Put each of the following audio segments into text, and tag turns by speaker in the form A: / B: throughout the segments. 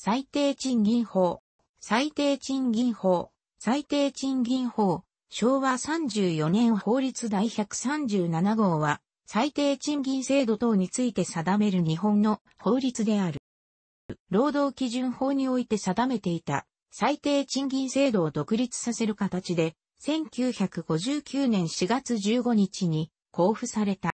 A: 最低賃金法、最低賃金法、最低賃金法、昭和34年法律第137号は、最低賃金制度等について定める日本の法律である。労働基準法において定めていた最低賃金制度を独立させる形で、1959年4月15日に交付された。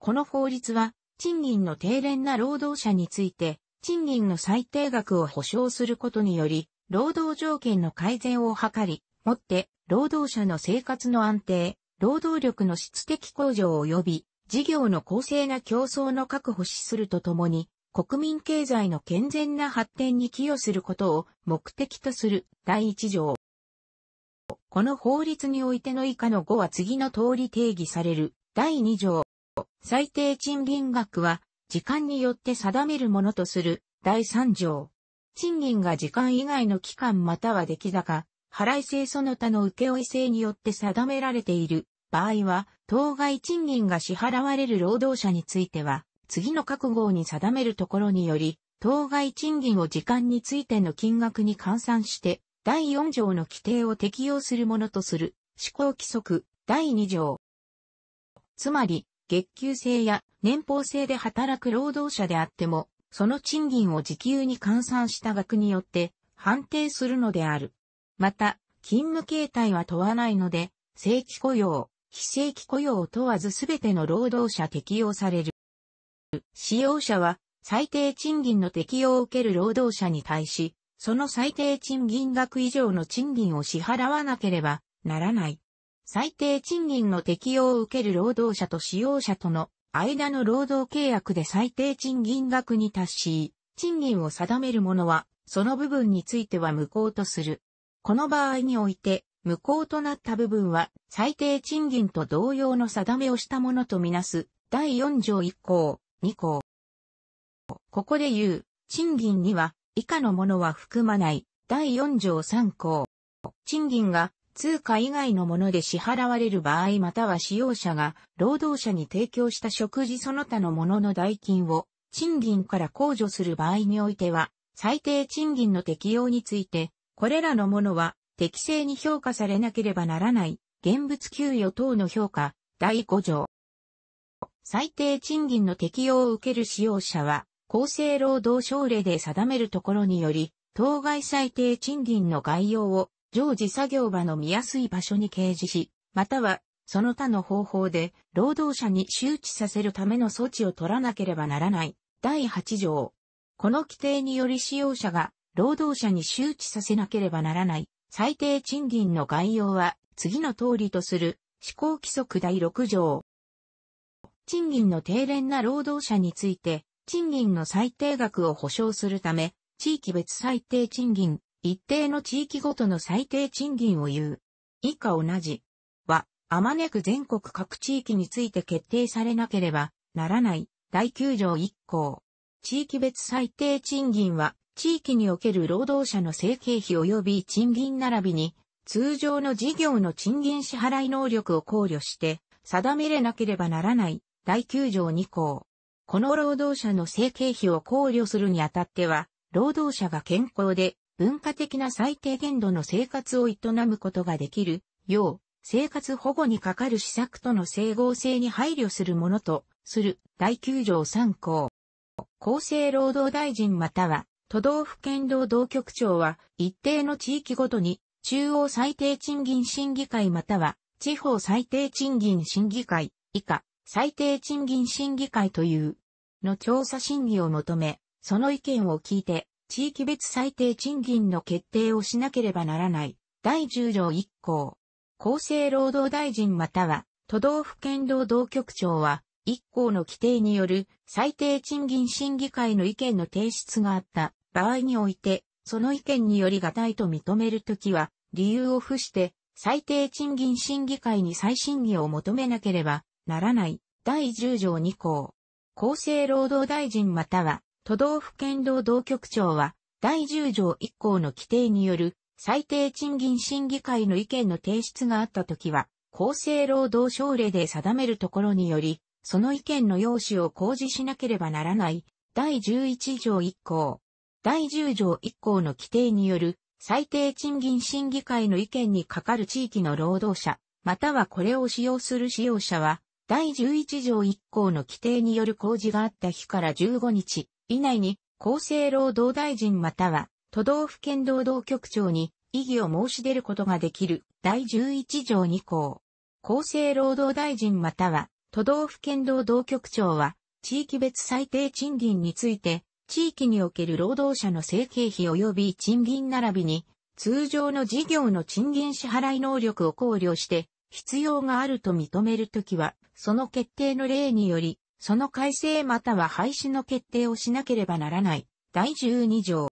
A: この法律は、賃金の低廉な労働者について、賃金の最低額を保障することにより、労働条件の改善を図り、もって労働者の生活の安定、労働力の質的向上及び、事業の公正な競争の確保しするとともに、国民経済の健全な発展に寄与することを目的とする第一条。この法律においての以下の5は次の通り定義される第2条。最低賃金額は時間によって定めるものとする第3条。賃金が時間以外の期間または出来高、払い制その他の請負制によって定められている場合は、当該賃金が支払われる労働者については、次の各号に定めるところにより、当該賃金を時間についての金額に換算して、第4条の規定を適用するものとする、施行規則、第2条。つまり、月給制や年俸制で働く労働者であっても、その賃金を時給に換算した額によって判定するのである。また、勤務形態は問わないので、正規雇用、非正規雇用を問わずすべての労働者適用される。使用者は最低賃金の適用を受ける労働者に対し、その最低賃金額以上の賃金を支払わなければならない。最低賃金の適用を受ける労働者と使用者との間の労働契約で最低賃金額に達し、賃金を定める者は、その部分については無効とする。この場合において、無効となった部分は、最低賃金と同様の定めをしたものとみなす、第4条1項、2項。ここで言う、賃金には、以下のものは含まない、第4条3項。賃金が通貨以外のもので支払われる場合または使用者が労働者に提供した食事その他のものの代金を賃金から控除する場合においては最低賃金の適用についてこれらのものは適正に評価されなければならない現物給与等の評価第5条最低賃金の適用を受ける使用者は厚生労働省令で定めるところにより当該最低賃金の概要を常時作業場の見やすい場所に掲示し、または、その他の方法で、労働者に周知させるための措置を取らなければならない。第8条。この規定により使用者が、労働者に周知させなければならない。最低賃金の概要は、次の通りとする、施行規則第6条。賃金の低廉な労働者について、賃金の最低額を保障するため、地域別最低賃金、一定の地域ごとの最低賃金を言う。以下同じは、あまねく全国各地域について決定されなければならない第9条1項。地域別最低賃金は、地域における労働者の生計費及び賃金並びに、通常の事業の賃金支払い能力を考慮して、定めれなければならない第9条2項。この労働者の生計費を考慮するにあたっては、労働者が健康で文化的な最低限度の生活を営むことができるよう、生活保護にかかる施策との整合性に配慮するものとする第9条3項。厚生労働大臣または都道府県労働局長は一定の地域ごとに中央最低賃金審議会または地方最低賃金審議会以下最低賃金審議会というの調査審議を求め、その意見を聞いて地域別最低賃金の決定をしなければならない。第10条1項。厚生労働大臣または都道府県労働局長は、1項の規定による最低賃金審議会の意見の提出があった場合において、その意見によりがたいと認めるときは、理由を付して、最低賃金審議会に再審議を求めなければならない。第10条2項。厚生労働大臣または都道府県労働局長は、第10条1項の規定による最低賃金審議会の意見の提出があったときは、厚生労働省令で定めるところにより、その意見の要旨を公示しなければならない、第11条1項、第10条1項の規定による最低賃金審議会の意見にかかる地域の労働者、またはこれを使用する使用者は、第11条1項の規定による公示があった日から15日、以内に厚生労働大臣または都道府県労働局長に異議を申し出ることができる第11条2項。厚生労働大臣または都道府県労働局長は地域別最低賃金について地域における労働者の生計費及び賃金並びに通常の事業の賃金支払い能力を考慮して必要があると認めるときはその決定の例によりその改正または廃止の決定をしなければならない。第12条。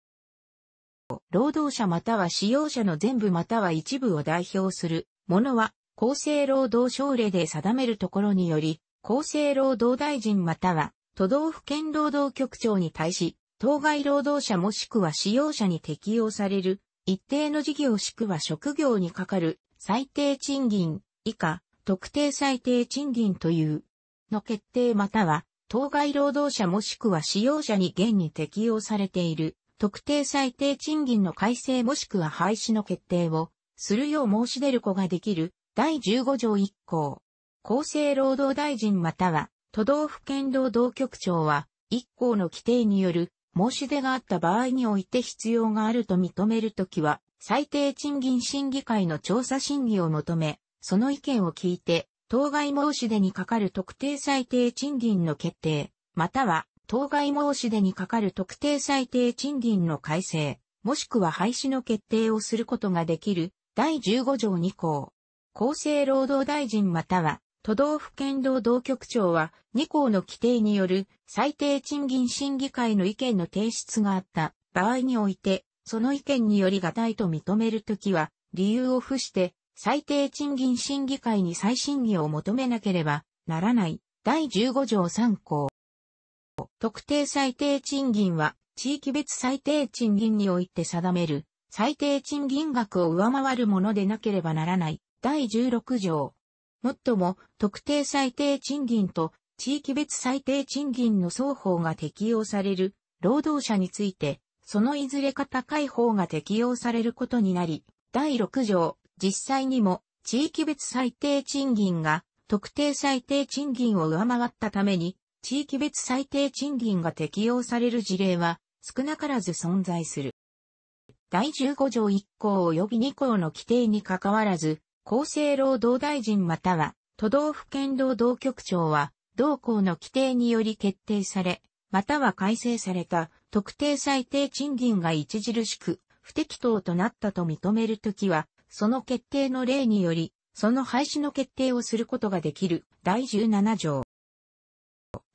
A: 労働者または使用者の全部または一部を代表するものは、厚生労働省令で定めるところにより、厚生労働大臣または都道府県労働局長に対し、当該労働者もしくは使用者に適用される一定の事業しくは職業にかかる最低賃金以下特定最低賃金というの決定または、当該労働者もしくは使用者に現に適用されている特定最低賃金の改正もしくは廃止の決定をするよう申し出る子ができる第15条1項。厚生労働大臣または都道府県労働局長は1項の規定による申し出があった場合において必要があると認めるときは最低賃金審議会の調査審議を求め、その意見を聞いて当該申し出にかかる特定最低賃金の決定、または当該申し出にかかる特定最低賃金の改正、もしくは廃止の決定をすることができる第15条2項。厚生労働大臣または都道府県労働局長は2項の規定による最低賃金審議会の意見の提出があった場合において、その意見によりがいと認めるときは理由を付して最低賃金審議会に再審議を求めなければならない第15条3項。特定最低賃金は地域別最低賃金において定める最低賃金額を上回るものでなければならない第16条。もっとも特定最低賃金と地域別最低賃金の双方が適用される労働者について、そのいずれか高い方が適用されることになり、第6条、実際にも地域別最低賃金が特定最低賃金を上回ったために地域別最低賃金が適用される事例は少なからず存在する。第15条1項及び2項の規定に関わらず、厚生労働大臣または都道府県労働局長は同項の規定により決定され、または改正された特定最低賃金が著しく不適当となったと認めるときは、その決定の例により、その廃止の決定をすることができる第17条。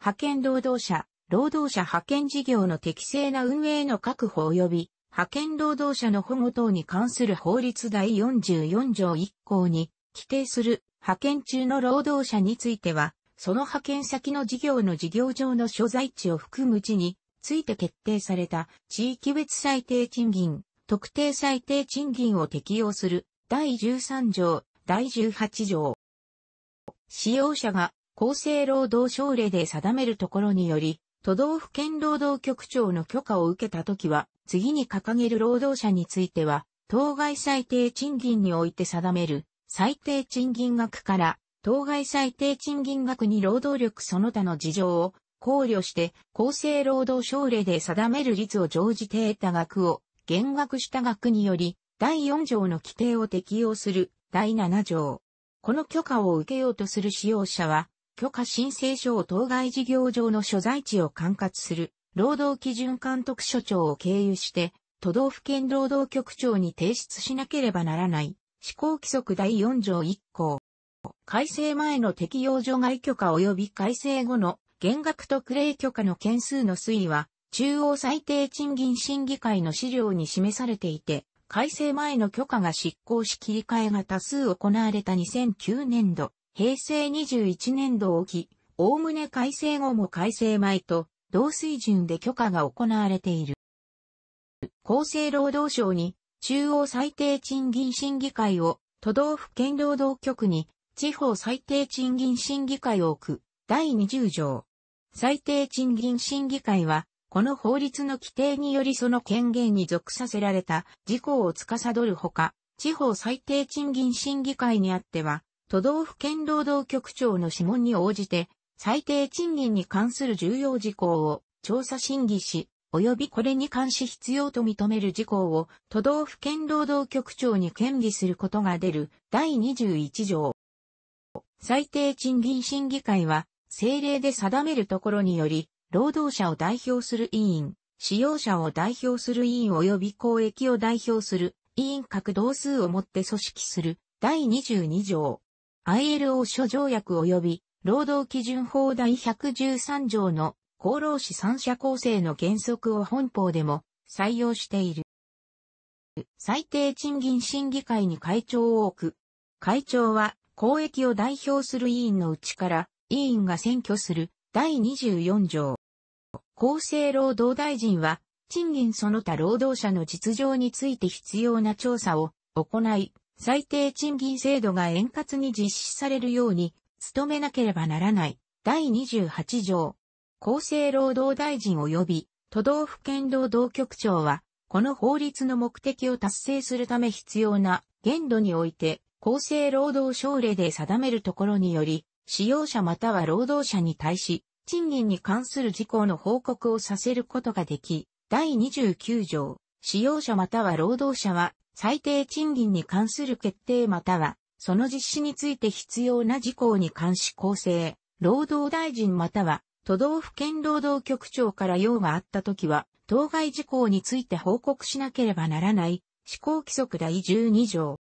A: 派遣労働者、労働者派遣事業の適正な運営の確保及び、派遣労働者の保護等に関する法律第44条1項に規定する派遣中の労働者については、その派遣先の事業の事業上の所在地を含むうちについて決定された地域別最低賃金、特定最低賃金を適用する第13条、第18条。使用者が厚生労働省令で定めるところにより、都道府県労働局長の許可を受けたときは、次に掲げる労働者については、当該最低賃金において定める最低賃金額から、当該最低賃金額に労働力その他の事情を考慮して、厚生労働省令で定める率を常時定た額を、減額した額により、第4条の規定を適用する第7条。この許可を受けようとする使用者は、許可申請書を当該事業上の所在地を管轄する労働基準監督署長を経由して、都道府県労働局長に提出しなければならない施行規則第4条1項。改正前の適用除外許可及び改正後の減額特例許可の件数の推移は、中央最低賃金審議会の資料に示されていて、改正前の許可が執行し切り替えが多数行われた2009年度、平成21年度を期、おおむね改正後も改正前と同水準で許可が行われている。厚生労働省に中央最低賃金審議会を都道府県労働局に地方最低賃金審議会を置く第20条。最低賃金審議会はこの法律の規定によりその権限に属させられた事項を司るほか、地方最低賃金審議会にあっては、都道府県労働局長の諮問に応じて、最低賃金に関する重要事項を調査審議し、及びこれに関し必要と認める事項を都道府県労働局長に権利することが出る第21条。最低賃金審議会は政令で定めるところにより労働者を代表する委員、使用者を代表する委員及び公益を代表する委員各同数をもって組織する第22条 ILO 諸条約及び労働基準法第113条の厚労士三者構成の原則を本法でも採用している。最低賃金審議会に会長を置く。会長は公益を代表する委員のうちから委員が選挙する第24条厚生労働大臣は、賃金その他労働者の実情について必要な調査を行い、最低賃金制度が円滑に実施されるように、努めなければならない。第28条。厚生労働大臣及び都道府県労働局長は、この法律の目的を達成するため必要な限度において、厚生労働省令で定めるところにより、使用者または労働者に対し、賃金に関する事項の報告をさせることができ、第29条、使用者または労働者は、最低賃金に関する決定または、その実施について必要な事項に関し構成、労働大臣または、都道府県労働局長から用があったときは、当該事項について報告しなければならない、施行規則第12条。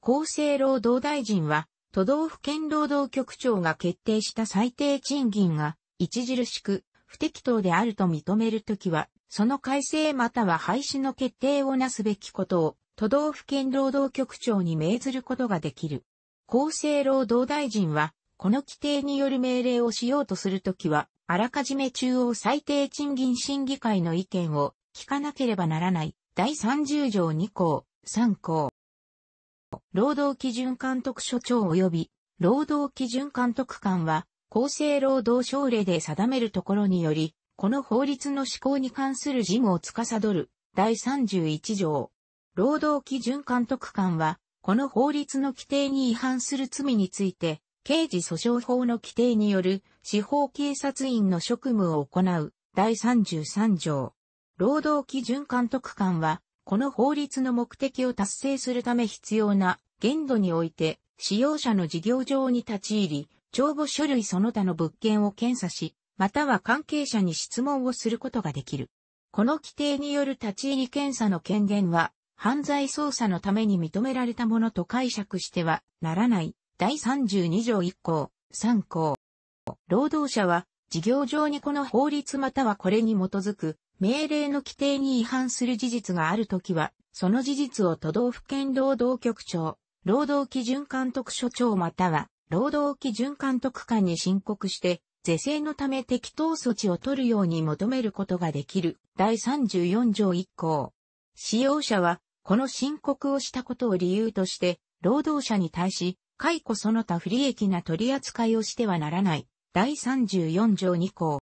A: 厚生労働大臣は、都道府県労働局長が決定した最低賃金が、著しく不適当であると認めるときは、その改正または廃止の決定をなすべきことを、都道府県労働局長に命ずることができる。厚生労働大臣は、この規定による命令をしようとするときは、あらかじめ中央最低賃金審議会の意見を聞かなければならない。第30条2項、3項。労働基準監督署長及び、労働基準監督官は、厚生労働省令で定めるところにより、この法律の施行に関する事務を司る第31条。労働基準監督官は、この法律の規定に違反する罪について、刑事訴訟法の規定による司法警察員の職務を行う第33条。労働基準監督官は、この法律の目的を達成するため必要な限度において、使用者の事業上に立ち入り、帳簿書類その他の物件を検査し、または関係者に質問をすることができる。この規定による立ち入り検査の権限は、犯罪捜査のために認められたものと解釈してはならない。第32条1項、3項。労働者は、事業上にこの法律またはこれに基づく、命令の規定に違反する事実があるときは、その事実を都道府県労働局長、労働基準監督署長または労働基準監督官に申告して、是正のため適当措置を取るように求めることができる第34条1項。使用者は、この申告をしたことを理由として、労働者に対し、解雇その他不利益な取り扱いをしてはならない。第34条2項。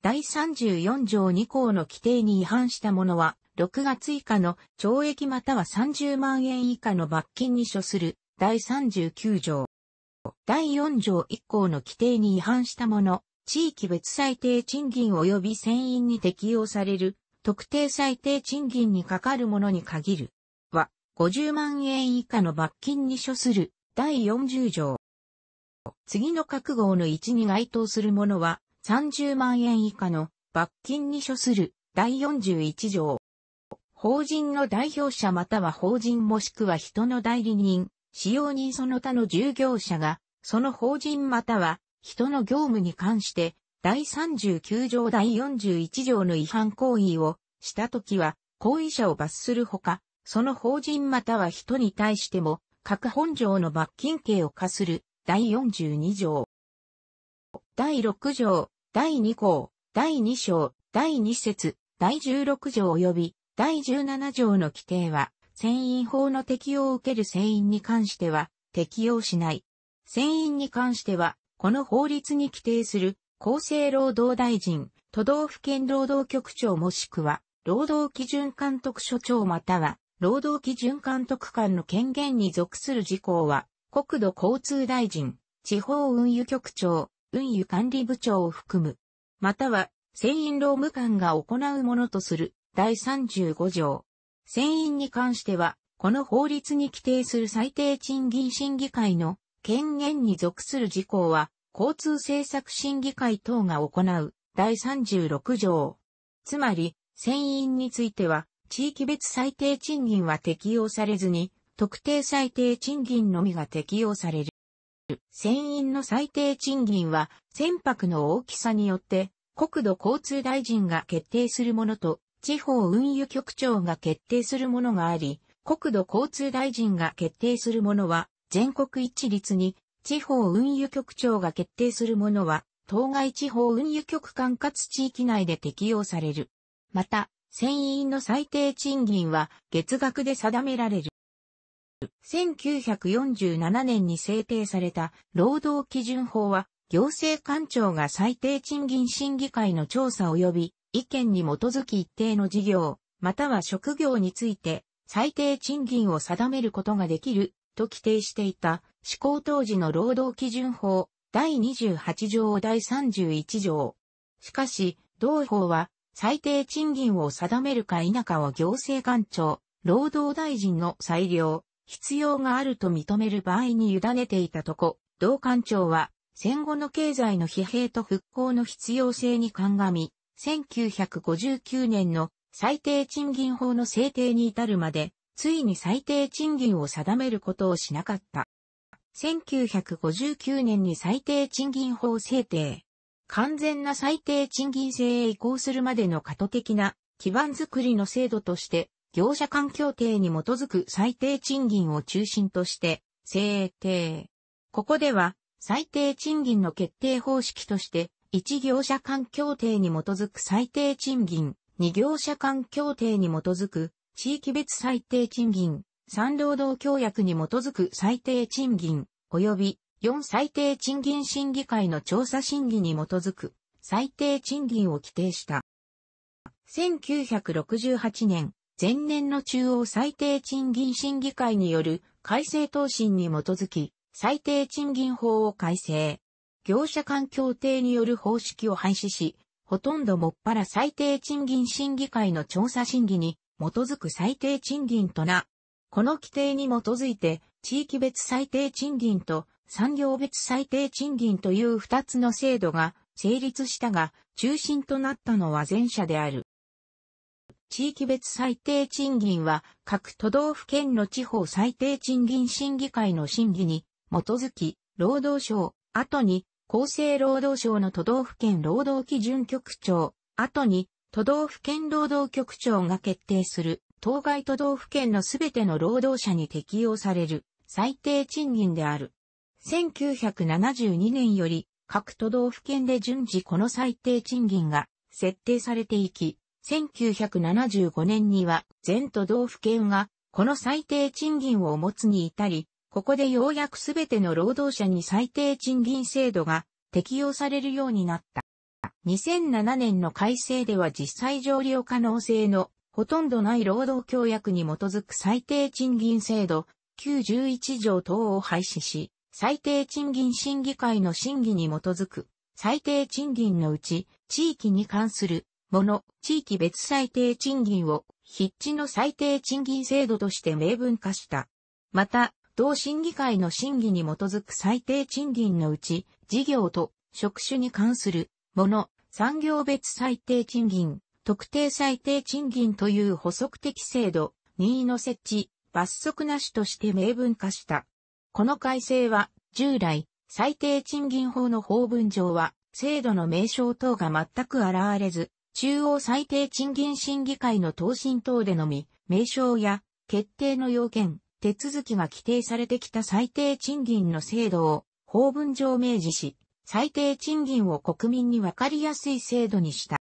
A: 第34条2項の規定に違反した者は、6月以下の懲役または30万円以下の罰金に処する。第39条。第4条1項の規定に違反したもの、地域別最低賃金及び船員に適用される特定最低賃金にかかるものに限るは50万円以下の罰金に処する第40条。次の各号の1に該当するものは30万円以下の罰金に処する第41条。法人の代表者または法人もしくは人の代理人、使用人その他の従業者が、その法人または、人の業務に関して、第39条第41条の違反行為をしたときは、行為者を罰するほか、その法人または人に対しても、各本条の罰金刑を課する、第42条。第6条、第2項、第2章、第2節、第16条及び、第17条の規定は、船員法の適用を受ける船員に関しては適用しない。船員に関しては、この法律に規定する厚生労働大臣、都道府県労働局長もしくは、労働基準監督署長または、労働基準監督官の権限に属する事項は、国土交通大臣、地方運輸局長、運輸管理部長を含む、または、船員労務官が行うものとする第35条、船員に関しては、この法律に規定する最低賃金審議会の権限に属する事項は、交通政策審議会等が行う第36条。つまり、船員については、地域別最低賃金は適用されずに、特定最低賃金のみが適用される。船員の最低賃金は、船舶の大きさによって、国土交通大臣が決定するものと地方運輸局長が決定するものがあり、国土交通大臣が決定するものは全国一律に、地方運輸局長が決定するものは、当該地方運輸局管轄地域内で適用される。また、船員の最低賃金は月額で定められる。1947年に制定された労働基準法は、行政官庁が最低賃金審議会の調査及び意見に基づき一定の事業、または職業について、最低賃金を定めることができる、と規定していた、施行当時の労働基準法、第28条を第31条。しかし、同法は、最低賃金を定めるか否かを行政官庁、労働大臣の裁量、必要があると認める場合に委ねていたとこ、同官庁は、戦後の経済の疲弊と復興の必要性に鑑み、1959年の最低賃金法の制定に至るまで、ついに最低賃金を定めることをしなかった。1959年に最低賃金法制定。完全な最低賃金制へ移行するまでの過渡的な基盤づくりの制度として、業者間協定に基づく最低賃金を中心として制定。ここでは最低賃金の決定方式として1業者間協定に基づく最低賃金、2業者間協定に基づく地域別最低賃金、3労働協約に基づく最低賃金、及び4最低賃金審議会の調査審議に基づく最低賃金を規定した。1968年、前年の中央最低賃金審議会による改正答申に基づき、最低賃金法を改正。業者間協定による方式を廃止し、ほとんどもっぱら最低賃金審議会の調査審議に基づく最低賃金とな。この規定に基づいて、地域別最低賃金と産業別最低賃金という二つの制度が成立したが、中心となったのは前者である。地域別最低賃金は各都道府県の地方最低賃金審議会の審議に基づき、労働省、後に厚生労働省の都道府県労働基準局長、後に都道府県労働局長が決定する、当該都道府県のすべての労働者に適用される最低賃金である。1972年より各都道府県で順次この最低賃金が設定されていき、1975年には全都道府県がこの最低賃金をお持つに至り、ここでようやくすべての労働者に最低賃金制度が適用されるようになった。2007年の改正では実際上利用可能性のほとんどない労働協約に基づく最低賃金制度91条等を廃止し、最低賃金審議会の審議に基づく最低賃金のうち地域に関するもの、地域別最低賃金を筆致の最低賃金制度として明文化した。また、同審議会の審議に基づく最低賃金のうち、事業と職種に関するもの、産業別最低賃金、特定最低賃金という補足的制度、任意の設置、罰則なしとして明文化した。この改正は、従来、最低賃金法の法文上は、制度の名称等が全く現れず、中央最低賃金審議会の答申等でのみ、名称や決定の要件、手続きが規定されてきた最低賃金の制度を法文上明示し、最低賃金を国民にわかりやすい制度にした。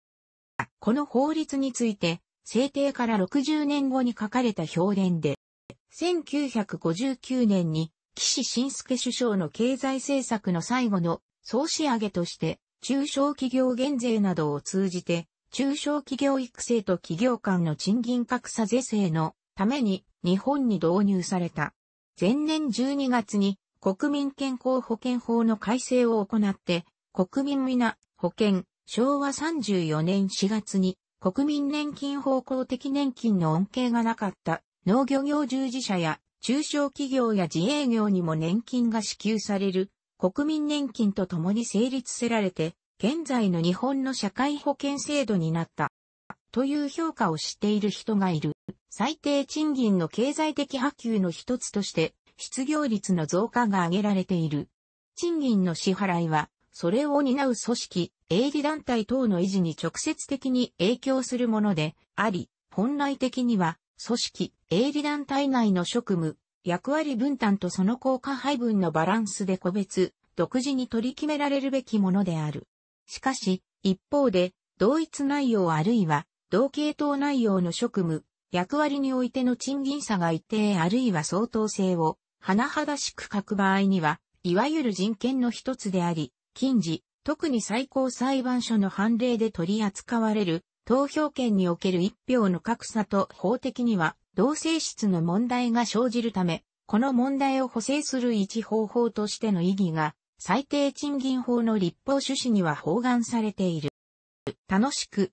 A: この法律について、制定から60年後に書かれた評伝で、1959年に岸信介首相の経済政策の最後の総仕上げとして、中小企業減税などを通じて、中小企業育成と企業間の賃金格差是正のために日本に導入された。前年12月に国民健康保険法の改正を行って、国民皆保険、昭和34年4月に国民年金法公的年金の恩恵がなかった農漁業従事者や中小企業や自営業にも年金が支給される国民年金と共に成立せられて、現在の日本の社会保険制度になった。という評価をしている人がいる。最低賃金の経済的波及の一つとして、失業率の増加が挙げられている。賃金の支払いは、それを担う組織、営利団体等の維持に直接的に影響するものであり、本来的には、組織、営利団体内の職務、役割分担とその効果配分のバランスで個別、独自に取り決められるべきものである。しかし、一方で、同一内容あるいは同系統内容の職務、役割においての賃金差が一定あるいは相当性を、甚だしく書く場合には、いわゆる人権の一つであり、近似、特に最高裁判所の判例で取り扱われる、投票権における一票の格差と法的には、同性質の問題が生じるため、この問題を補正する一方法としての意義が、最低賃金法の立法趣旨には包含されている。楽しく、